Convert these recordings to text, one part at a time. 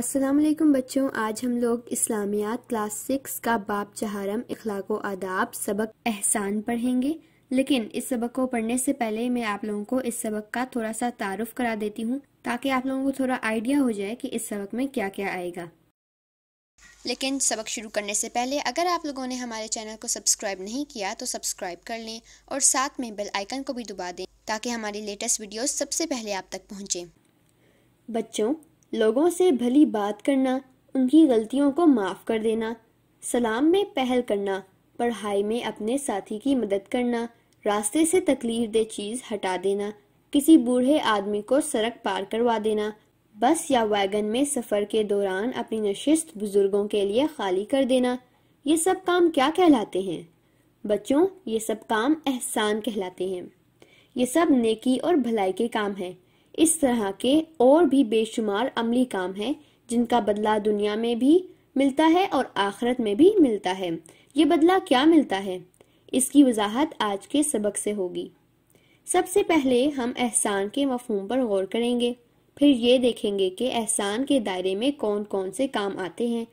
अस्सलाम वालेकुम बच्चों आज हम लोग इस्लामियात क्लास सिक्स का बाप चहारम इखलाक आदाब सबक एहसान पढ़ेंगे लेकिन इस सबक को पढ़ने से पहले मैं आप लोगों को इस सबक का थोड़ा सा तारुफ करा देती हूँ ताकि आप लोगों को थोड़ा आइडिया हो जाए कि इस सबक में क्या क्या आएगा लेकिन सबक शुरू करने से पहले अगर आप लोगों ने हमारे चैनल को सब्सक्राइब नहीं किया तो सब्सक्राइब कर लें और साथ में बेल आइकन को भी दबा दें ताकि हमारी लेटेस्ट वीडियोस सबसे पहले आप तक पहुंचे बच्चों लोगों से भली बात करना उनकी गलतियों को माफ़ कर देना सलाम में पहल करना पढ़ाई में अपने साथी की मदद करना रास्ते से तकलीफ दे चीज़ हटा देना किसी बूढ़े आदमी को सड़क पार करवा देना बस या वैगन में सफ़र के दौरान अपनी नशिस्त बुज़ुर्गों के लिए खाली कर देना ये सब काम क्या कहलाते हैं बच्चों ये सब काम एहसान कहलाते हैं ये सब नेकी और भलाई के काम हैं इस तरह के और भी बेशुमार अमली काम हैं जिनका बदला दुनिया में भी मिलता है और आखरत में भी मिलता है ये बदला क्या मिलता है इसकी वजाहत आज के सबक से होगी सबसे पहले हम एहसान के मफहम पर गौर करेंगे फिर ये देखेंगे कि एहसान के दायरे में कौन कौन से काम आते हैं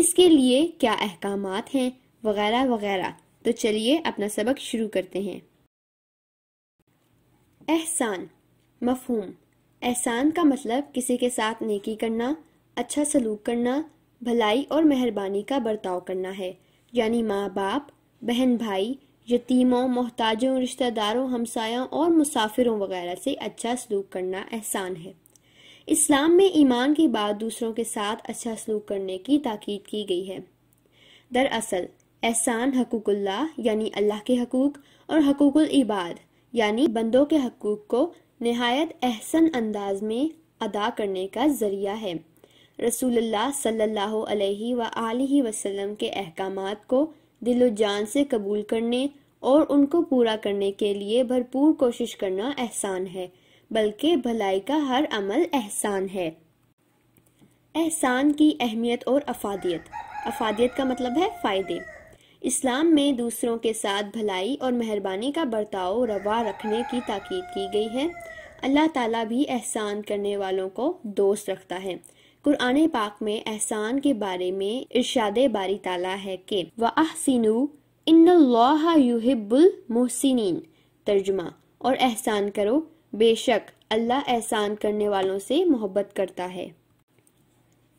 इसके लिए क्या अहकाम हैं वगैरह वगैरह तो चलिए अपना सबक शुरू करते हैं एहसान मफहूम एहसान का मतलब किसी के साथ नेकी करना अच्छा सलूक करना भलाई और मेहरबानी का बर्ताव करना है यानी माँ बाप बहन भाई यतीमों मोहताजों रिश्तेदारों हमसायों और मुसाफिरों वगैरह से अच्छा सलूक करना एहसान है इस्लाम में ईमान के बाद दूसरों के साथ अच्छा सलूक करने की ताकीद की गई है दरअसल एहसान हकूकुल्ला यानी अल्लाह के हकूक और हकूकुल इबाद यानी बंदों के हकूक को नहायत एहसन अंदाज में अदा करने का ज़रिया है रसूलुल्लाह सल्लल्लाहु अलैहि व आलिहि वसल्लम के अहकाम को दिलो जान से कबूल करने और उनको पूरा करने के लिए भरपूर कोशिश करना एहसान है बल्कि भलाई का हर अमल एहसान है एहसान की अहमियत और अफादियत अफादियत का मतलब है फ़ायदे इस्लाम में दूसरों के साथ भलाई और मेहरबानी का बर्ताव रवा रखने की ताकीद की गई है अल्लाह ताला भी एहसान करने वालों को दोस्त रखता है कुरान पाक में एहसान के बारे में इर्शाद बारी ताला है कि वह इन इन्नल्लाहुहिब्बुल मोहसिन तर्जुमा और एहसान करो बेशक अल्लाह एहसान करने वालों से मोहब्बत करता है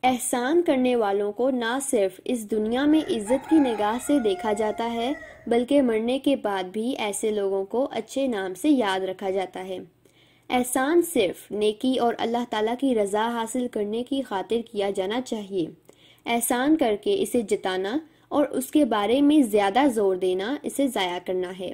एहसान करने वालों को ना सिर्फ इस दुनिया में इज्जत की निगाह से देखा जाता है बल्कि मरने के बाद भी ऐसे लोगों को अच्छे नाम से याद रखा जाता है एहसान सिर्फ नेकी और अल्लाह ताला की रज़ा हासिल करने की खातिर किया जाना चाहिए एहसान करके इसे जिताना और उसके बारे में ज़्यादा जोर देना इसे ज़ाया करना है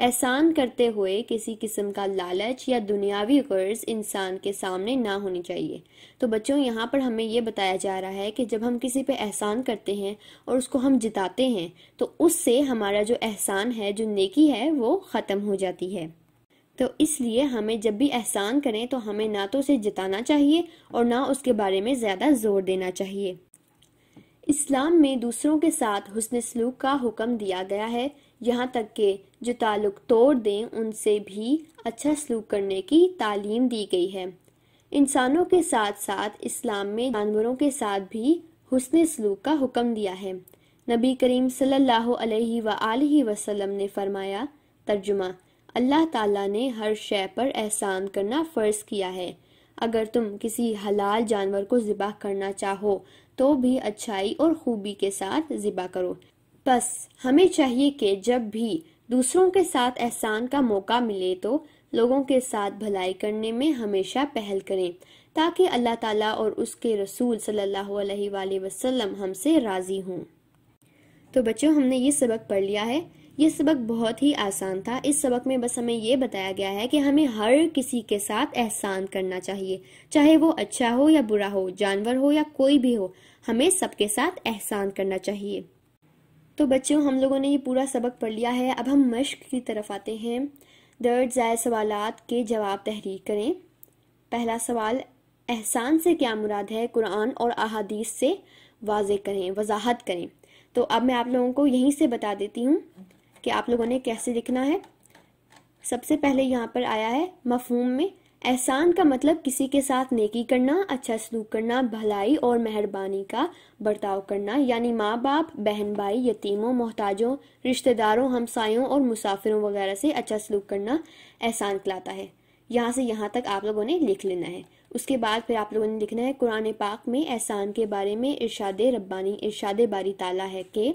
एहसान करते हुए किसी किस्म का लालच या दुनियावी गर्ज इंसान के सामने ना होनी चाहिए तो बच्चों यहाँ पर हमें ये बताया जा रहा है कि जब हम किसी पे एहसान करते हैं और उसको हम जिताते हैं तो उससे हमारा जो एहसान है जो नेकी है वो ख़त्म हो जाती है तो इसलिए हमें जब भी एहसान करें तो हमें ना तो उसे जिताना चाहिए और ना उसके बारे में ज़्यादा जोर देना चाहिए इस्लाम में दूसरों के साथ हुसन सलूक का हुक्म दिया गया है यहाँ तक के जो ताल्लुक़ तोड़ दें उनसे भी अच्छा सलूक करने की तालीम दी गई है इंसानों के साथ साथ इस्लाम में जानवरों के साथ भी हुसन सलूक का हुक्म दिया है नबी करीम सल्लल्लाहु अलैहि व वसल्लम ने फरमाया तर्जुमा अल्लाह ताला ने हर शय पर एहसान करना फ़र्ज किया है अगर तुम किसी हलाल जानवर को ज़िबा करना चाहो तो भी अच्छाई और ख़ूबी के साथ ज़िबा करो बस हमें चाहिए कि जब भी दूसरों के साथ एहसान का मौका मिले तो लोगों के साथ भलाई करने में हमेशा पहल करें ताकि अल्लाह ताला और उसके रसूल सल्लल्लाहु अलैहि वसल्लम हमसे राज़ी हों तो बच्चों हमने ये सबक पढ़ लिया है ये सबक बहुत ही आसान था इस सबक में बस हमें ये बताया गया है कि हमें हर किसी के साथ एहसान करना चाहिए चाहे वो अच्छा हो या बुरा हो जानवर हो या कोई भी हो हमें सबके साथ एहसान करना चाहिए तो बच्चों हम लोगों ने ये पूरा सबक पढ़ लिया है अब हम मश्क की तरफ आते हैं दर्ज जाय सवाल के जवाब तहरीर करें पहला सवाल एहसान से क्या मुराद है कुरान और अहादीस से वाज करें वजाहत करें तो अब मैं आप लोगों को यहीं से बता देती हूँ कि आप लोगों ने कैसे लिखना है सबसे पहले यहाँ पर आया है मफहूम में एहसान का मतलब किसी के साथ नेकी करना अच्छा सलूक करना भलाई और मेहरबानी का बर्ताव करना यानी माँ बाप बहन भाई यतीमों मोहताजों रिश्तेदारों हमसायों और मुसाफिरों वगैरह से अच्छा सलूक करना एहसान कहलाता है यहाँ से यहाँ तक आप लोगों ने लिख लेना है उसके बाद फिर आप लोगों ने लिखना है कुरान पाक में एहसान के बारे में इर्शाद रब्बानी इर्शाद बारी ताला है कि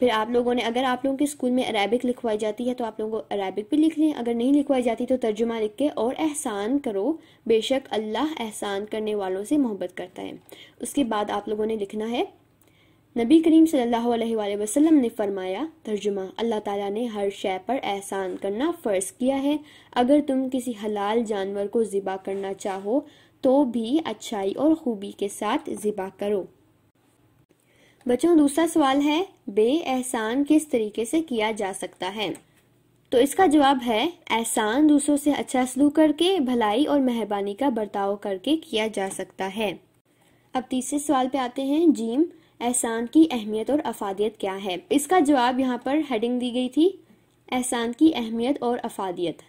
फिर आप लोगों ने अगर आप लोगों के स्कूल में अरेबिक लिखवाई जाती है तो आप लोगों को अरेबिक भी लिख लें अगर नहीं लिखवाई जाती तो तर्जुमा लिख के और एहसान करो बेशक अल्लाह एहसान करने वालों से मोहब्बत करता है उसके बाद आप लोगों ने लिखना है नबी करीम सल्लल्लाहु अलैहि वसल्लम ने फरमाया तर्जुमा अल्लाह ताला ने हर शय पर एहसान करना फ़र्ज किया है अगर तुम किसी हलाल जानवर को ज़िबा करना चाहो तो भी अच्छाई और ख़ूबी के साथ ज़िबा करो बच्चों दूसरा सवाल है बे एहसान किस तरीके से किया जा सकता है तो इसका जवाब है एहसान दूसरों से अच्छा सलूक करके भलाई और मेहरबानी का बर्ताव करके किया जा सकता है अब तीसरे सवाल पे आते हैं जीम एहसान की अहमियत और अफादियत क्या है इसका जवाब यहाँ पर हेडिंग दी गई थी एहसान की अहमियत और अफादियत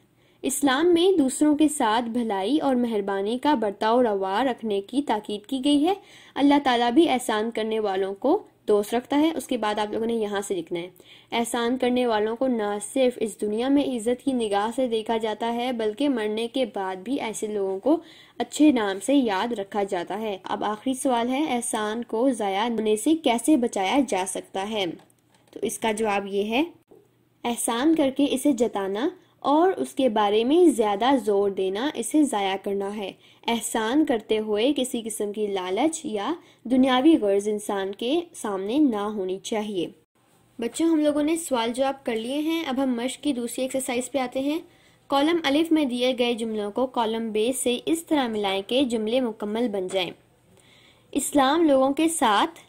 इस्लाम में दूसरों के साथ भलाई और मेहरबानी का बर्ताव रवा रखने की ताकीद की गई है अल्लाह ताला भी एहसान करने वालों को दोस्त रखता है उसके बाद आप लोगों ने यहाँ से लिखना है एहसान करने वालों को ना सिर्फ इस दुनिया में इज्जत की निगाह से देखा जाता है बल्कि मरने के बाद भी ऐसे लोगों को अच्छे नाम से याद रखा जाता है अब आखिरी सवाल है एहसान को जया होने से कैसे बचाया जा सकता है तो इसका जवाब ये है एहसान करके इसे जताना और उसके बारे में ज़्यादा जोर देना इसे ज़ाया करना है एहसान करते हुए किसी किस्म की लालच या दुनियावी गर्ज इंसान के सामने ना होनी चाहिए बच्चों हम लोगों ने सवाल जवाब कर लिए हैं अब हम मश्क की दूसरी एक्सरसाइज पे आते हैं कॉलम अलिफ में दिए गए जुमलों को कॉलम बे से इस तरह मिलाएं कि जुमले मुकम्मल बन जाएं। इस्लाम लोगों के साथ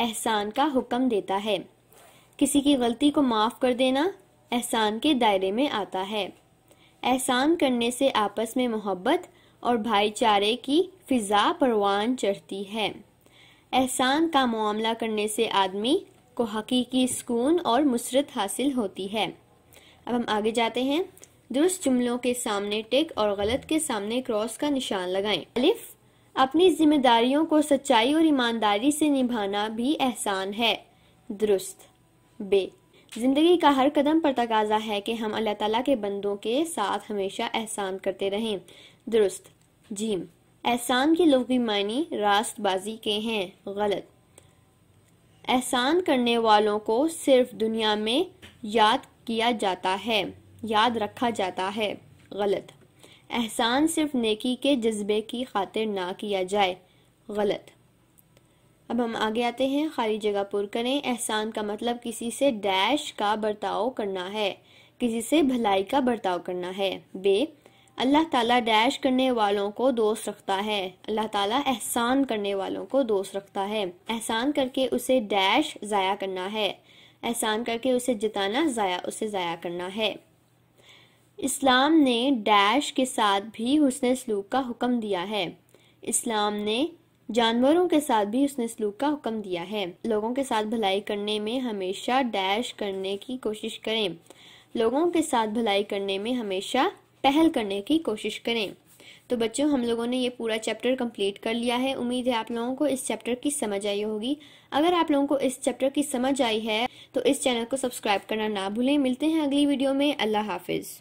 एहसान का हुक्म देता है किसी की गलती को माफ़ कर देना एहसान के दायरे में आता है एहसान करने से आपस में मोहब्बत और भाईचारे की फिजा परवान चढ़ती है एहसान का मामला करने से आदमी को हकीकी सुकून और मुसरत हासिल होती है अब हम आगे जाते हैं दुरुस्त जुमलों के सामने टिक और गलत के सामने क्रॉस का निशान लगाएं। अलिफ अपनी जिम्मेदारियों को सच्चाई और ईमानदारी से निभाना भी एहसान है दुरुस्त बे ज़िंदगी का हर कदम पर तकाजा है कि हम अल्लाह ताला के बंदों के साथ हमेशा एहसान करते रहें दुरुस्त जीम एहसान के लफी मायने रास्तबाजी के हैं गलत एहसान करने वालों को सिर्फ दुनिया में याद किया जाता है याद रखा जाता है गलत एहसान सिर्फ नेकी के जज्बे की खातिर ना किया जाए गलत अब हम आगे आते हैं खाली जगह पुर करें एहसान का मतलब किसी से डैश का बर्ताव करना है किसी से भलाई का बर्ताव करना है बे अल्लाह ताला डैश करने वालों को दोस्त रखता है अल्लाह ताला एहसान करने वालों को दोस्त रखता है एहसान करके उसे डैश ज़ाया करना है एहसान करके उसे जिताना ज़ाया उसे ज़ाया करना है इस्लाम ने डैश के साथ भी हुसन सलूक का हुक्म दिया है इस्लाम ने जानवरों के साथ भी उसने सलूक का हुक्म दिया है लोगों के साथ भलाई करने में हमेशा डैश करने की कोशिश करें लोगों के साथ भलाई करने में हमेशा पहल करने की कोशिश करें तो बच्चों हम लोगों ने ये पूरा चैप्टर कंप्लीट कर लिया है उम्मीद है आप लोगों को इस चैप्टर की समझ आई होगी अगर आप लोगों को इस चैप्टर की समझ आई है तो इस चैनल को सब्सक्राइब करना ना भूलें मिलते हैं अगली वीडियो में अल्लाह हाफिज़